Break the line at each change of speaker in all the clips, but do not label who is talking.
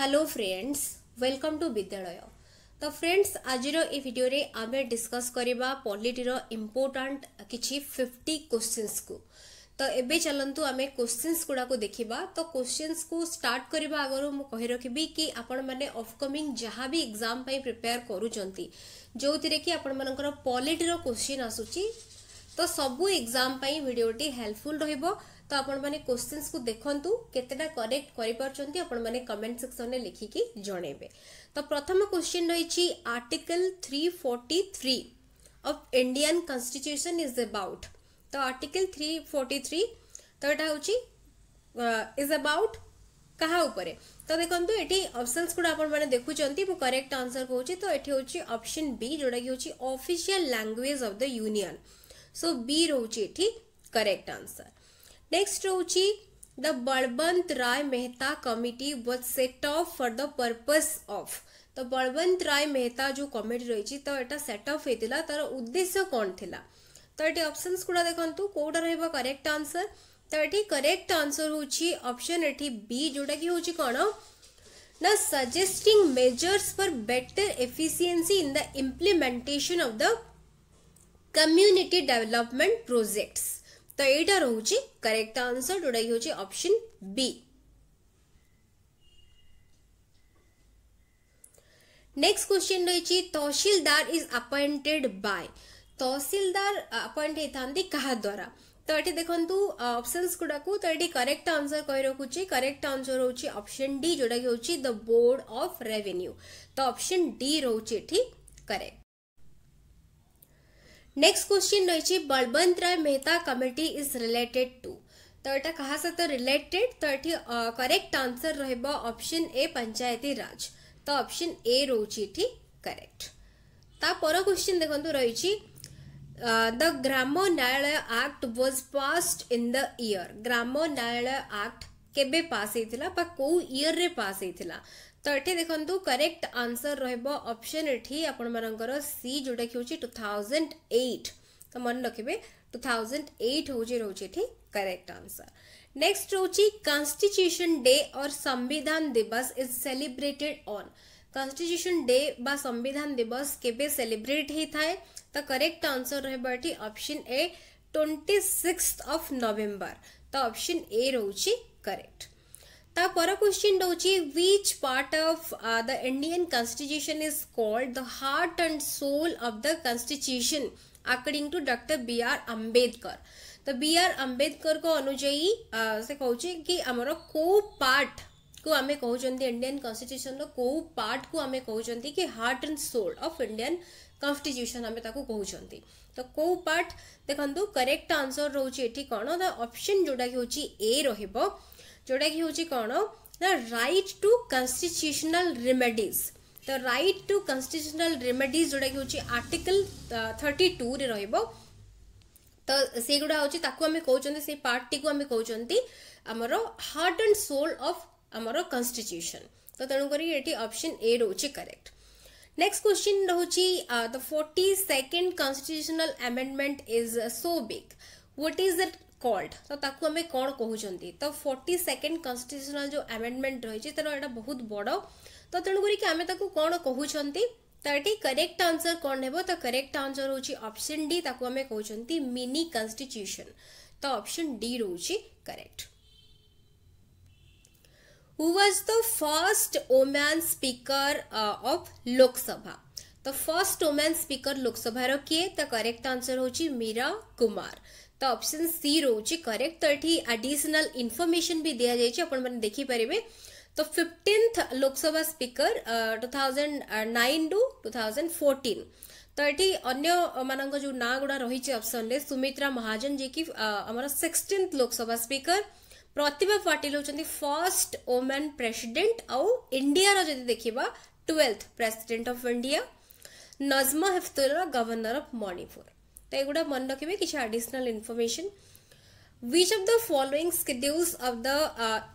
Hello friends welcome to ବିଦ୍ୟାଳୟ ତ friends ଆଜିର ଏ ଭିଡ଼ିଓରେ ଆମେ ଡିସ୍କସ୍ କରିବା ପଲିଟିର ଇମ୍ପୋର୍ଟାଣ୍ଟ କିଛି ଫିଫ୍ଟି କୋଶ୍ଚିନ୍ସକୁ ତ ଏବେ ଚାଲନ୍ତୁ ଆମେ କୋଶ୍ଚିନ୍ସ ଗୁଡ଼ାକୁ ଦେଖିବା ତ କୋଶ୍ଚିନ୍ସକୁ ଷ୍ଟାର୍ଟ କରିବା ଆଗରୁ ମୁଁ କହି ରଖିବି କି ଆପଣମାନେ ଅପକମିଂ ଯାହା ବି ଏକ୍ଜାମ୍ ପାଇଁ ପ୍ରିପେୟାର କରୁଛନ୍ତି ଯେଉଁଥିରେ କି ଆପଣମାନଙ୍କର ପଲିଟିର କୋଶ୍ଚିନ୍ ଆସୁଛି ତ ସବୁ ଏକ୍ଜାମ୍ ପାଇଁ ଭିଡ଼ିଓଟି ହେଲ୍ପଫୁଲ୍ ରହିବ तो आपशन को देखु केतटा कनेक्ट करें कमेंट सेक्शन में लिखिकी जन तो प्रथम क्वेश्चन रही article three forty three of Indian constitution is about तो आर्टिकल थ्री फोर्टी थ्री तो यहाँ हूँ इज अबाउट क्या उपरे तो देखो ये अपसन गुड़ा देखुं करेक्ट आंसर कौन तो ये हूँ अपसन बी जोटा कि हूँ official language of the union so B रोचे ये करेक्ट आंसर नेक्स्ट रोच the Balwant Rai Mehta committee was set off for the purpose of तो बलवंत राय मेहता जो कमिटी रही तो यहाँ सेटअप होता तार उद्देश्य कौन थी तो ये अप्सन गुड़ा देखते कौटा रेक्ट आंसर तो ये करेक्ट आंसर हूँ अप्सन बी जोटा कि हूँ कौन न suggesting measures for better efficiency in the implementation of the community development projects तो यहाँ ରହୁଛି करेक्ट आंसर ଯୋଉଟା କି ହେଉଛି ऑप्शन बी नेक्स्ट क्वेश्चन रही तहसिलदार इज अपॉइंटेड बाय तहसिलदार अपॉइंट होता क्या द्वारा तो ये देखो ऑप्शन गुड़ाक तो ये करेक्ट आंसर कही रखुच्छे करेक्ट आंसर हूँ ऑप्शन डी जोटा कि हूँ द बोर्ड ऑफ रेवेन्यू तो ऑप्शन डी रोचे करेक्ट નેક્સ્ટ ક્વેશ્ચન રહે છે Balwantrai Mehta committee is related to તો એટા કહા સતો રિલેટેડ તો એઠી કરેક્ટ આન્સર રહેબ ଅପସନ୍ ଏ ପଞ୍ଚାୟତୀ ରାଜ ତ ଅପସନ୍ ଏ ରହୁଛି ଏଠି କରେକ୍ଟ ତା ପର କ୍ୱେଶ୍ଚିନ୍ ଦେଖନ୍ତୁ ରହିଛି the Gram Nyayalaya act was passed in the year Gram Nyayalaya act केबे पास होता बा कौ ईयर रे पास होता तो ये देखो करेक्ट आंसर रपसन एटी आपण मानर सी जोटा कि हूँ टू थाउजेंड एट तो मन रखिए टू थाउजेंड एट हूँ रोज करेक्ट आंसर नेक्स्ट रोच कन्स्टिट्यूशन डे और Samvidhan Diwas is celebrated on constitution day बा संविधान दिवस सेलिब्रेट होता है तो करेक्ट आंसर रही option A twenty six of November तो अपसन ए रोच करेक्ट तापर क्वेश्चन दौची which part of the Indian constitution is called the heart and soul of the constitution according to doctor B R Ambedkar तो B R Ambedkar अनुजाई से कहे कि आमर को पार्ट को आम कहते इंडियन कन्स्टिट्यूशन रो पार्ट को आम कहते कि heart and soul of Indian constitution आम कहते तो कौ पार्ट देखो करेक्ट आंसर रोचे कौन द ऑप्शन जोटा कि ए रहा जोटा कि हूँ कौन the right to constitutional remedies तो रईट टू कन्स्टिट्यूशनाल रेमेडिज जो आर्टिकल थर्टी टू रे र तो से गुड़ा हमें कौन से पार्ट टी आम कौन आम हार्ट एंड सोल अफ आम कन्स्टिट्यूशन तो तेणुक ये अप्सन ए रोचे करेक्ट नेक्स्ट क्वेश्चन रोचे the forty second constitutional amendment is so big what is the called তো তাকে আমি কণ কুমার তো ফর্টি সেকেন্ড কনস্টিট্ୟୁସনাল যে ଆମେଣ୍ଡମେଣ୍ଟ ରହିଛି ତାର ଏଇଟା ବହୁତ ବଡ଼ ତ ତେଣୁ କରିକି ଆମେ ତାକୁ କ'ଣ କହୁଛନ୍ତି ତ ଏଠି କରେକ୍ଟ ଆନ୍ସର କ'ଣ ହେବ ତ କରେକ୍ଟ ଆନ୍ସର ହେଉଛି ଅପସନ୍ ଡି ତାକୁ ଆମେ କହୁଛନ୍ତି ମିନି କନଷ୍ଟିଚ୍ୟୁସନ୍ ତ ଅପସନ୍ ଡି ରହୁଛି correct who was the first woman speaker of Lok Sabha ତ ଫାର୍ଷ୍ଟ ଓମ୍ୟାନ୍ ସ୍ପିକର ଲୋକସଭାର କିଏ ତ କରେକ୍ଟ ଆନ୍ସର ହେଉଛି ମୀରା କୁମାର तो ऑप्शन सी रोच करेक्ट तो ये आडिशनाल इनफर्मेसन भी दिया दि जाइए देखिपर तो fifteenth Lok Sabha speaker two thousand nine two thousand fourteen तो ये अग मान जो ना गुड़ा रही अपसन में सुमित्रा महाजन जी की आमर सिक्सटिन्थ लोकसभा स्पीकर प्रतिभा पाटिल होंगे first woman president of India जी देखा twelfth president of India Najma Heptulla governor of Manipur तो युवा मन रखे कि additional information which of the following schedules of the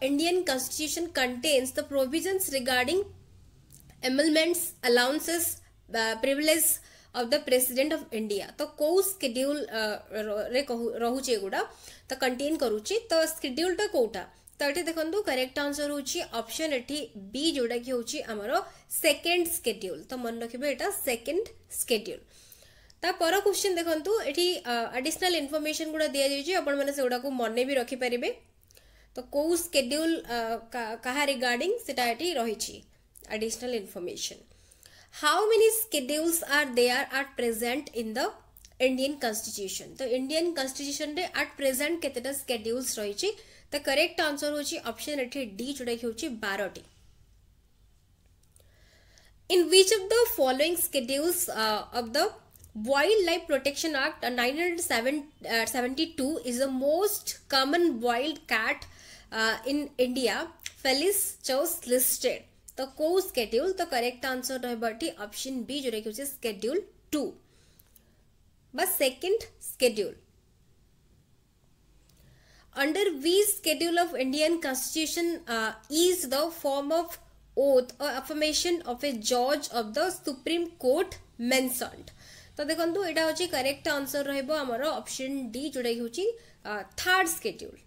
Indian constitution contains the provision regarding emoluments allowances privileges of the president of India तो कौ schedule रोचे एगुडा तो कंटेन कर तो स्कड्यूलटा कौटा तो ये देखो करेक्ट आंसर हूँ अपसन एटी बी जोटा कि हूँ आमर सेकेंड स्कड्यूल तो मन रखे यहाँ सेकेंड स्कड्यूल पर क्वेश्चन देखु ये आडिशनाल इनफर्मेसन गुड़ा दि जाइए आपड़ा को मन भी रखिपारे तो कौ स्केड्यूल क्या रिगार्डिंग से रही additional information how many schedules are there at present in the Indian constitution तो इंडियान कन्स्टिट्यूशन आट प्रेजेट के स्केड्यूल्स रही करेक्ट आंसर हूँ अपसन डी जोटा कि हूँ बारटी in which of the following schedules of the Wildlife Protection Act uh, nine hundred uh, seventy-two is the most common wild cat uh, in India. Felis chose listed. The co schedule, the correct answer Doherty option B, which is schedule 2. But second schedule. Under V schedule of Indian constitution uh, is the form of oath or affirmation of a judge of the Supreme Court mentioned? ତ ଦେଖନ୍ତୁ ଏଇଟା ହେଉଛି correct answer ରହିବ ଆମର option D ଯେଉଁଟାକି ହେଉଛି third schedule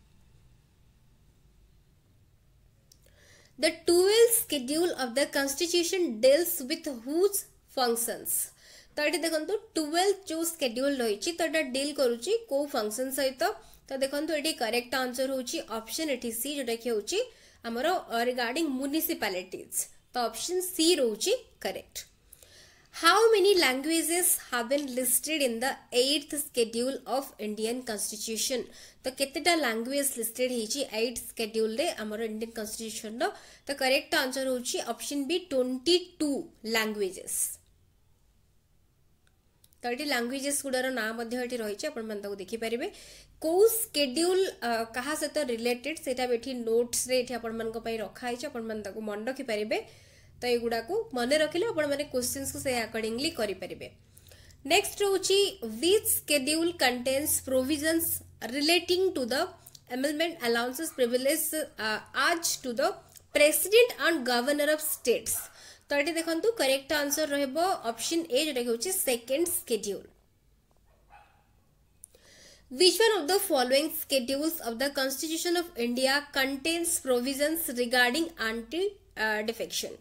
the twelfth schedule of the constitution deals with whose functions ତ ଏଠି ଦେଖନ୍ତୁ ଟୁଏଲ୍ଥ ଯେଉଁ ସ୍କେଡ୍ୟୁଲ୍ ରହିଛି ତ ଏଇଟା ଡିଲ୍ କରୁଛି କେଉଁ ଫଙ୍କସନ୍ ସହିତ ତ ଦେଖନ୍ତୁ ଏଠି କରେକ୍ଟ ଆନ୍ସର୍ ହେଉଛି ଅପସନ୍ ଏଠି ସି ଯେଉଁଟାକି ହେଉଛି ଆମର ରିଗାର୍ଡିଂ ମ୍ୟୁନିସିପାଲିଟିଜ୍ ତ ଅପସନ୍ ସି ରହୁଛି correct How many languages have been listed in the 8th schedule of Indian Constitution? तो केतेटा language listed ହେଇଛି 8th schedule ରେ ଆମର Indian Constitution ର ତ correct answer ହେଉଛି option B 22 languages ତ ଏଠି ଲାଙ୍ଗୁଏଜେସ୍ ଗୁଡ଼ାର ନାଁ ମଧ୍ୟ ଏଠି ରହିଛି ଆପଣମାନେ ତାକୁ ଦେଖିପାରିବେ କେଉଁ ସ୍କେଡ୍ୟୁଲ୍ କାହା ସହିତ ରିଲେଟେଡ୍ ସେଇଟା ଏଠି ନୋଟ୍ସରେ ଏଠି ଆପଣମାନଙ୍କ ପାଇଁ ରଖାହେଇଛି ଆପଣମାନେ ତାକୁ ମନେ ରଖିପାରିବେ ତ ଏଗୁଡ଼ାକୁ ମନେ ରଖିଲେ ଆପଣମାନେ କୋଶ୍ଚିନ୍ସକୁ ସେ ଆକର୍ଡିଂଲି କରିପାରିବେ ନେକ୍ସଟ ରହୁଛି which schedule contains provisions relating to the amendment allowances privileges uh, urged to the president and governor of states তো এটি দেখন্তু करेक्ट आंसर रहबो ऑप्शन ए যেটা হচ্ছে second schedule Which one of the following schedules of the Constitution of India contains provisions regarding anti uh, defection?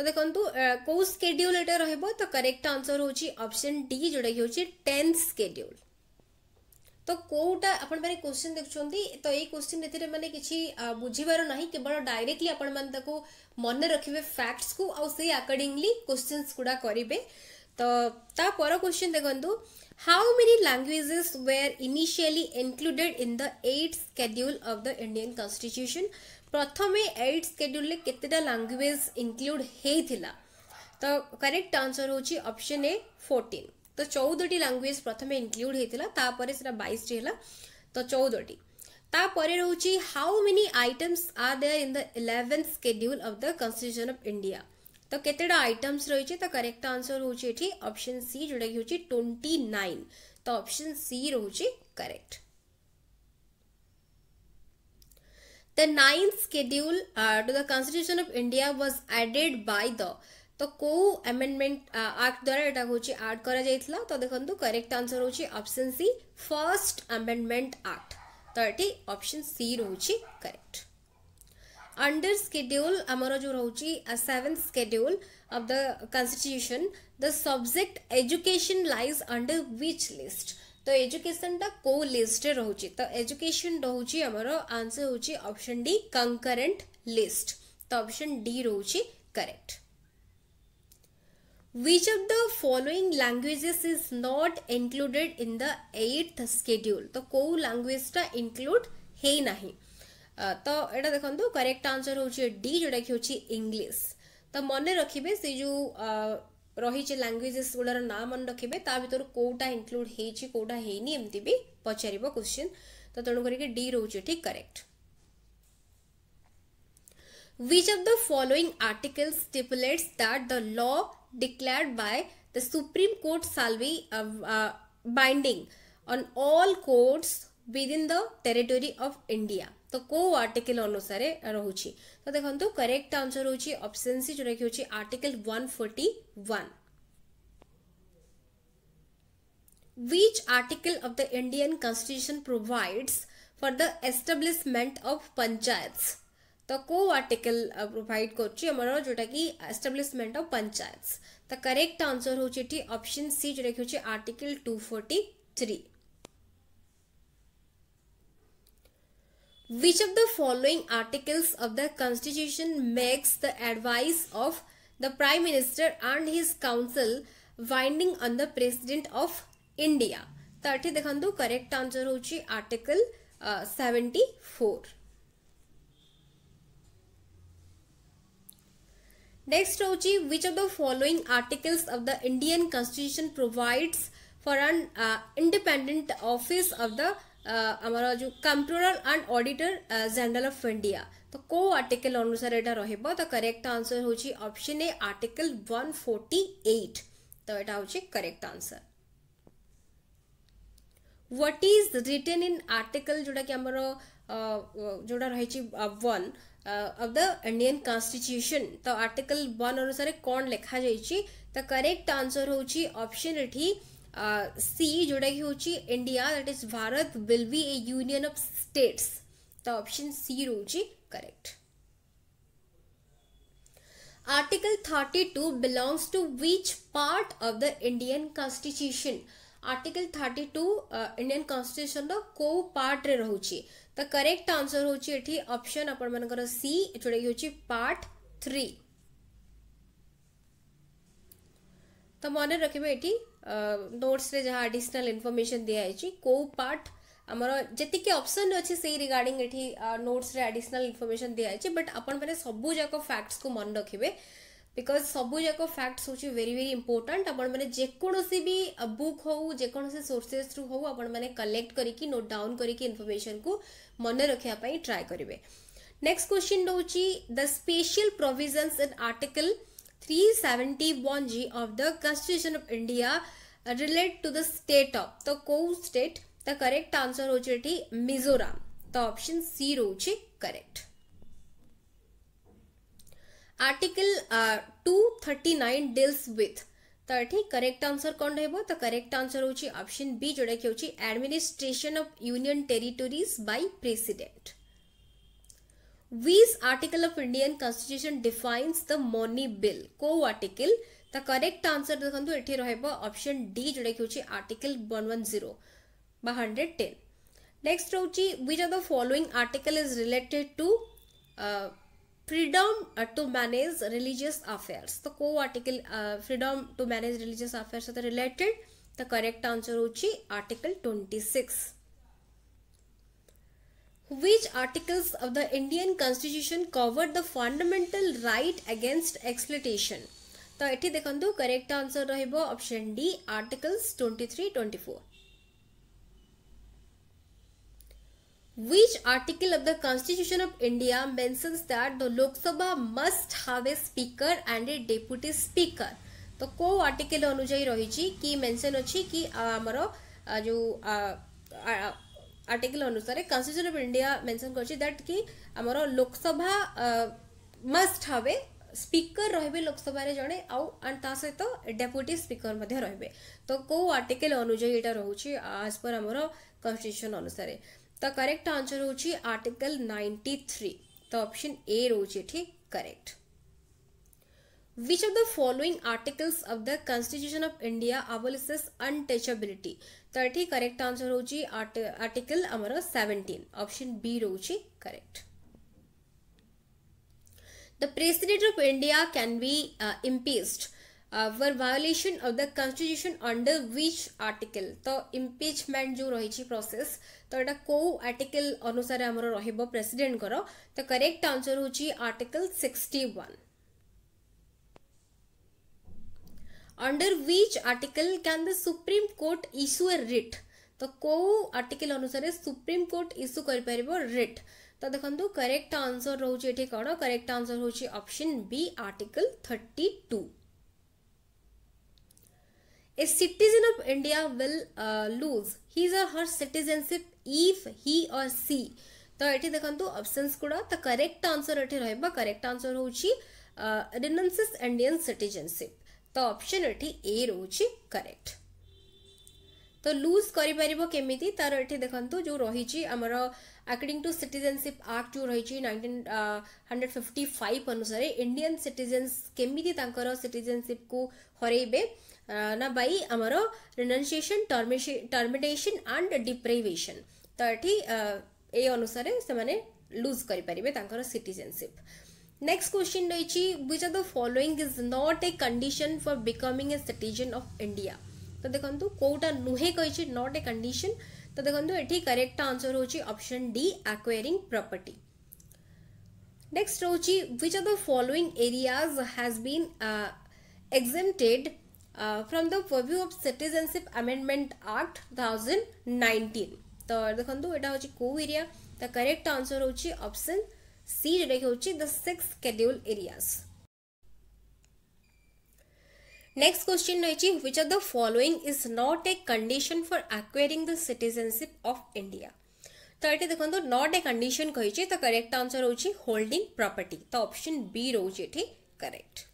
तो देखो कौ schedule एटा रहिबो तो करेक्ट आंसर होची ऑप्शन डी जोडा की होची 10th स्केड्यूल तो कोटा आपण माने क्वेश्चन देखछोंती तो ये क्वेश्चन एथिरे माने किछि बुझिबार नाही केवल डायरेक्टली आपण मन ताको मन फैक्ट्स को आ से अकॉर्डिंगली गुडा करिवे तो पर क्वेश्चन देखंतु how many languages were initially included in the 8th schedule of the Indian constitution પ્રથમે 8 સ્કેડ્યુલ લે કેટટા લેંગ્વેજ ઇન્ક્લુડ હે થીલા તો કરક્ટ આન્સર હોચી ઓપ્શન A 14 તો 14 ટી લેંગ્વેજ પ્રથમે ઇન્ક્લુડ હે થીલા તાપર 22 છેલા તો 14 ટી તાપર રહે હોચી how many items are the in the 11 schedule of the constitution of India તો કેટટા આઇટમ્સ રહી છે તો કરક્ટ આન્સર હોચી ઓપ્શન C જુડે હોચી 29 તો ઓપ્શન C રહે હોચી કરક્ટ The ninth schedule uh, to the Constitution of India was added by the तो को आमेंडमेंट आक्ट द्वारा एटा होची ऐड करा जाईतला तो देखंतु करेक्ट आंसर होची option C first amendment act तो एटी ऑप्शन सी रहूची करेक्ट अंडर स्केड्यूल आमर जो रहूची अ seventh schedule of the constitution the subject education lies under which list तो एजुकेशन टा को लिस्ट रे रहउची तो एजुकेशन रहउची हमर आंसर होची ऑप्शन डी कंकरेंट लिस्ट तो ऑप्शन डी रहउची correct which of the following languages is not included in the 8th schedule तो को लैंग्वेज टा include हे नाही तो एटा देखंतु करेक्ट आंसर होची डी जोटा कि होची इंग्लिश तो मन रखिबे से जो रही लांगुएजेस गुड़ नाम मन रखे कौटा इनक्लूड होनी एमती भी पचार क्वेश्चन तो तेणु कर रोचे ठीक correct which of the following article stipulates that the law declared by the supreme court shall be binding on all courts within the territory of India तो कौ आर्टिकल अनुसार रोचे तो देखो करेक्ट आंसर हूँ अपसन सी जो article one forty one which article of the Indian constitution provides for the establishment of panchayat तो कौ आर्टिकल प्रोभाइड करमेंट अफ पंचायत तो करेक्ट आंसर हूँ अपसन सी जो article two forty three Which of the following articles of the constitution makes the advice of the prime minister and his council binding on the president of India? तर्थी देखांदू, correct answer होची, article uh, 74. Next होची, which of the following articles of the Indian constitution provides for an uh, independent office of the हमारा जो controller and auditor general of India तो को article अनुसार यहाँ रहा तो करेक्ट आंसर हूँ option A article one forty तो यहाँ हूँ correct answer what is written in article जोड़ा कि आमर जो रही one of the Indian constitution तो आर्टिकल वन अनुसार कौन लिखा जाए तो करेक्ट आंसर हूँ ऑप्शन एटी सी जोड़ा कि हूँ India that is Bharat will be a union of states तो ऑप्शन सी रोज correct article thirty two belongs to which part of the Indian constitution article thirty two Indian constitution रो को part रे रहउछि द करेक्ट आंसर होउछि एठी option अपन मनकर सी जोड़ा कि हूँ पार्ट थ्री तो मन रखे ये नोट्स जहाँ आडिशनाल इनफर्मेशन दिखाई कौ पार्ट आम जी अप्सन अच्छे से रिगार्डिंग ये नोट्स आडिशनाल इनफर्मेशन दिखाई बट आपने सबूक फैक्ट्स को मन रखे बिकज सबूक फैक्ट्स हूँ वेरी वेरी इंपोर्टाट आपोसी भी बुक हो जेकोसी सोर्सेस रू हूँ आप कलेक्ट करके नोट डाउन करके इनफर्मेसन को मन रखापी ट्राए करेंगे नेक्स्ट क्वेश्चन रोचे the special provisions in article 371 G of the Constitution of India relate to the state of तो कोउ स्टेट द करेक्ट आंसर होची मिजोराम तो ऑप्शन सी रोची करेक्ट आर्टिकल 239 डील्स विथ तो ये करेक्ट आंसर कौन रहा तो करेक्ट आंसर होची ऑप्शन बी जोडा कि होची administration of union territories by president V's article of Indian constitution defines the money bill. Quo article? The correct answer देखନ୍ତୁ ଏଠି ରହିବ ଅପସନ୍ ଡି ଯୋଉଟାକି ହେଉଛି ଆର୍ଟିକଲ 110 ବା 110 ନେକ୍ସଟ ରହୁଛି which of the following article is related to uh, freedom uh, to manage religious affairs तो को article freedom to manage religious affairs सହିତ related the correct answer होची article 26 which articles of the Indian constitution cover the fundamental right against exploitation ତ ଏଠି ଦେଖନ୍ତୁ correct answer ରହିବ option D articles twenty three twenty four Which article of the Constitution of India mentions that the Lok Sabha must have a speaker and a deputy speaker? तो को article अनुजाई रही कि mention अच्छी कि आमर जो article अनुसार कन्स्टिट्यूशन अफ इंडिया मेनसन कर लोकसभा मस्ट हावे स्पीकर रही लोकसभा जड़े आ सहित डेपुटी स्पीकर रे तो कौ आर्टिकल अनुजाई यहाँ रोच आज पर आम कन्स्टिट्यूशन अनुसार तो करेक्ट आंसर हूँ आर्टिकल नाइंटी थ्री तो अपसन ए रोच correct which of the following articles of the constitution of India abolishes untouchability तो ये करेक्ट आंसर હોଉଛି आर्टिकल ଆମର सेवेन्टीन ଅପସନ୍ बी रोच correct the president of India can be impeached for violation of the constitution under which article तो impeachment जो रही process तो ये कौ आर्टिकल अनुसार रेसीडेट तो करेक्ट आंसर हूँ article sixty one under which article can the supreme court issue a writ तो कौ आर्टिकल अनुसार सुप्रीम कोर्ट इश्यू करट तो देखो करेक्ट आंसर रोज ये कौन करेक्ट आंसर हूँ option B article thirty two a citizen of India will lose his or her citizenship if he और तो ये देखो अपसन गुड़ा तो करेक्ट आंसर ये रहा करेक्ट आंसर हूँ रिनन्स इंडियन सिटीजनशिप ତ ଅପସନ୍ ଏଠି ଏ ରହୁଛି କରେକ୍ଟ ତ ଲୁଜ୍ କରିପାରିବ କେମିତି ତାର ଏଠି ଦେଖନ୍ତୁ ଯେଉଁ ରହିଛି ଆମର ଆକର୍ଡିଂ ଟୁ ସିଟିଜେନସିପ୍ ଆକ୍ଟ ଯେଉଁ ରହିଛି ନାଇଣ୍ଟିନ୍ ହଣ୍ଡ୍ରେଡ଼ ଫିଫ୍ଟି ଫାଇଭ୍ ଅନୁସାରେ ଇଣ୍ଡିଆନ୍ ସିଟିଜେନ୍ସ କେମିତି ତାଙ୍କର ସିଟିଜେନସିପ୍କୁ ହରେଇବେ ନା ବାଇ ଆମର ରିନାଉନ୍ସିଏସନ୍ ଟର୍ମିନେସନ୍ ଆଣ୍ଡ ଡିପ୍ରେଭେସନ୍ ତ ଏଠି ଏ ଅନୁସାରେ ସେମାନେ ଲୁଜ୍ କରିପାରିବେ ତାଙ୍କର ସିଟିଜେନସିପ୍ नेक्स्ट क्वेश्चन रही which are the following is not a condition for becoming a citizen of India तो देखो कौटा नुहे कही नॉट ए कंडीशन तो देखो ये करेक्ट आंसर हूँ option D acquiring property next रोच which are the following areas has been exempted from the purview of citizenship amendment act thousand nineteen तो देखो यहाँ हूँ कौ एरिया करेक्ट आंसर हूँ option C Hirochi the six scheduled areas. Next question Raichi, which of the following is not a condition for acquiring the citizenship of India? तो ये देखो नट ए condition कही तो करेक्ट आंसर हूँ होल्डिंग प्रॉपर्टी तो option B रोचे ये correct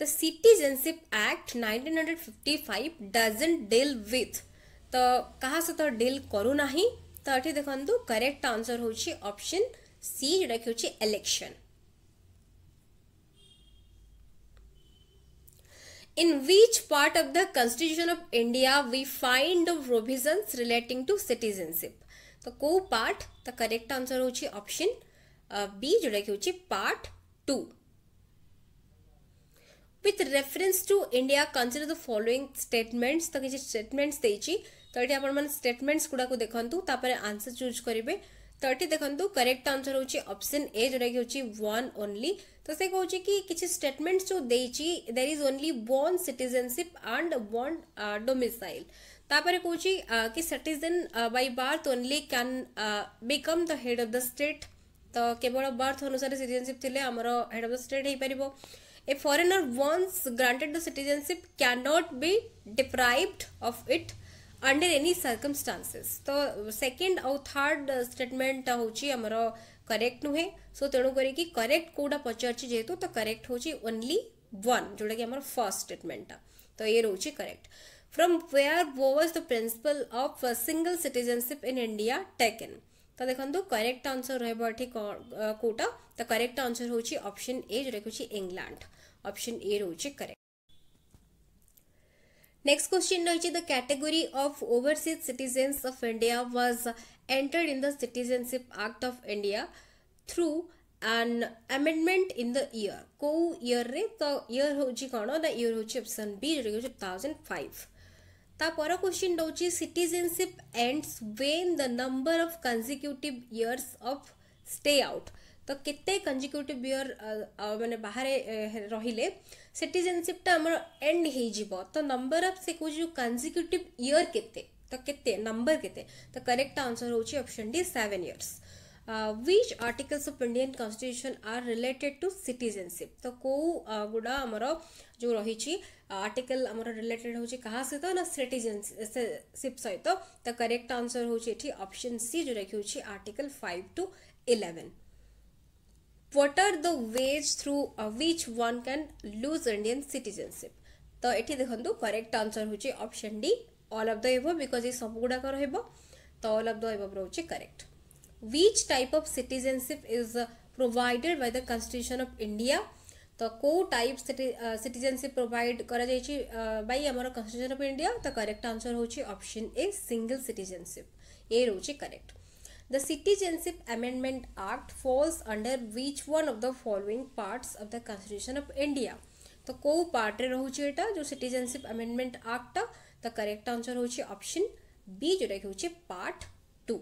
the citizenship act 1955 doesn't deal with तो क्या सहित डील करूना तो ये देखो करेक्ट आंसर हूँ ऑप्शन सी जोटा कि हूँ election In which part of the Constitution of India we find provisions relating to citizenship तो को पार्ट द करेक्ट आंसर हूँ ऑप्शन बी जोटा कि हूँ part two with reference to India consider the following statements तो किसी statements देती तो ये आप स्टेटमेंट्स गुड़ाक देखूँ तापर आंसर चूज करेंगे थर्टी देखो करेक्ट आंसर हूँ अपसन ए जो हूँ वन ओनली तो से कौन कि किसी स्टेटमेंट जो there is only one citizenship and one domicile तापर कौन कि citizen by birth only can become the head of the state तो केवल बार्थ अनुसार सिटीजेनशिप थे आमर हेड अफ द स्टेट हो for a foreigner once granted the citizenship can not be deprived of it under any circumstances तो second or third statement हूँ आमर correct नुहे सो तेणु करी करेक्ट कौटा पचार जेहेतु तो करेक्ट हूँ ओनली वन जोटा कि आम फर्स्ट स्टेटमेंटा तो ये रोच करेक्ट फ्रॉम वो was the principle of single citizenship in India taken तो देखो करेक्ट आंसर रही कौटा तो करेक्ट आंसर हूँ ऑप्शन ए जोटा कि इंग्लैंड ऑप्शन ए रोचे करेक्ट Next question ରହିଛି the category of overseas citizens of India was entered in the Citizenship Act of India through an amendment in the year କୋଉ ଇୟର୍ରେ ତ year ହେଉଛି କ'ଣ ନା ଇୟର୍ ହେଉଛି ଅପସନ୍ ବି ଯେଉଁଟା ହେଉଛି ଟୁ ଥାଉଜେଣ୍ଡ ଫାଇଭ୍ ତା ପର କ୍ୱେଶ୍ଚିନ୍ ରହୁଛି citizenship ends when the number of consecutive years of stay out तो कते कंजिक्यूटिव इयर मैंने बाहर रही सिटेनसीपटा आम एंड हो तो नंबर अफ से कहो कंजिक्यूट इयर के तो के नंबर के तो करेक्ट आंसर हूँ option D seven years which articles of Indian constitution are related to citizenship तो कौ गुड़ा आमर जो रही आर्टिकल आम रिलेटेड हूँ क्या सहित ना सिटेनसीप सहित तो करेक्ट आंसर हूँ ऑप्शन सी जो रखी article five to eleven what are the ways through which one can lose Indian citizenship तो ये देखो करेक्ट आंसर हूँ option D all of the above because ये सब गुड़ाक रो तो ऑल ऑफ द एबव रोचे correct which type of citizenship is provided by the constitution of India तो कौ टाइप सिटीजनशिप प्रोवाइड कर बाई आम कन्स्टिट्यूशन ऑफ इंडिया तो करेक्ट आंसर हूँ ऑप्शन ए सिंगल सिटीजनशिप ये रोचे correct The Citizenship Amendment Act falls under which one of the following parts of the Constitution of India? तो कौ पार्ट्रे रोचे एटा जो सिटीजनशिप आमेडमेंट आक्ट तो करेक्ट आंसर होची ऑप्शन बी जोटा होची पार्ट 2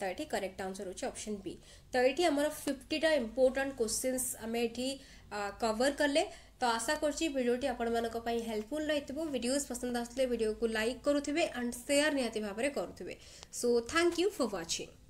तो एठी करेक्ट आंसर होची ऑप्शन बी तो एठी हमर 50 टा इंपोर्टेंट क्वेश्चंस हमें एठी कवर करले তো আশা করছি ভিডিওটি আপনার হেল্পফুল রয়েছে ভিডিওজ পসন্দ আসলে ভিডিওকে লাইক করুবে আন্ড সেয়ার নিহতি ভাবে করুবে so thank you for watching